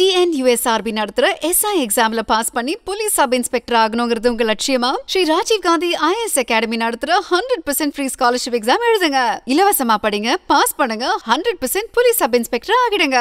TNUSRB நடத்துற SI எக்ஸாம்ல pass பண்ணி போலீஸ் சப் இன்ஸ்பெக்டர் ஆகணுங்கிறது உங்க லட்சியமா ஸ்ரீ ராஜீவ் காந்தி ஐஎஸ் அகாடமி நடத்துற hundred percent free scholarship exam எழுதுங்க இலவசமா படிங்க பாஸ் பண்ணுங்க hundred percent police sub inspector ஆகிடுங்க